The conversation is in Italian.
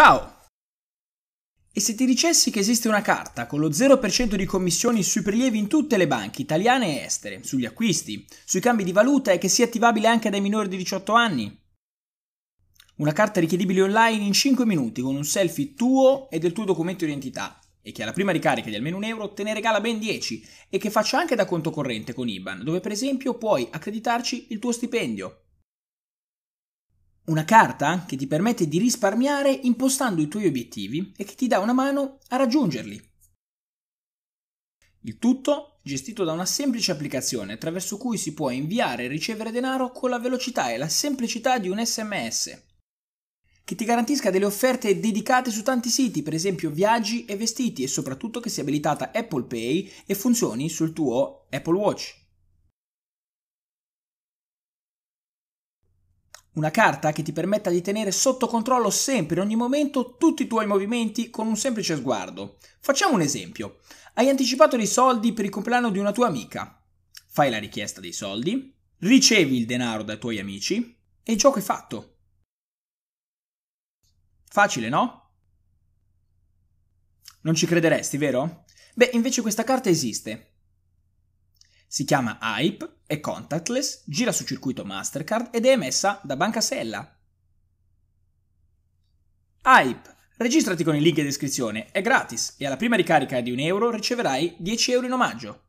Ciao! E se ti dicessi che esiste una carta con lo 0% di commissioni sui prelievi in tutte le banche italiane e estere, sugli acquisti, sui cambi di valuta e che sia attivabile anche dai minori di 18 anni? Una carta richiedibile online in 5 minuti con un selfie tuo e del tuo documento d'identità e che alla prima ricarica di almeno un euro te ne regala ben 10 e che faccia anche da conto corrente con IBAN, dove per esempio puoi accreditarci il tuo stipendio. Una carta che ti permette di risparmiare impostando i tuoi obiettivi e che ti dà una mano a raggiungerli. Il tutto gestito da una semplice applicazione attraverso cui si può inviare e ricevere denaro con la velocità e la semplicità di un sms, che ti garantisca delle offerte dedicate su tanti siti, per esempio viaggi e vestiti, e soprattutto che sia abilitata Apple Pay e funzioni sul tuo Apple Watch. Una carta che ti permetta di tenere sotto controllo sempre, in ogni momento, tutti i tuoi movimenti con un semplice sguardo. Facciamo un esempio. Hai anticipato dei soldi per il compleanno di una tua amica. Fai la richiesta dei soldi, ricevi il denaro dai tuoi amici e il gioco è fatto. Facile, no? Non ci crederesti, vero? Beh, invece questa carta esiste. Si chiama Hype è contactless, gira su circuito Mastercard ed è emessa da Banca Sella. Hype. Registrati con il link in descrizione, è gratis e alla prima ricarica di un euro riceverai 10 euro in omaggio.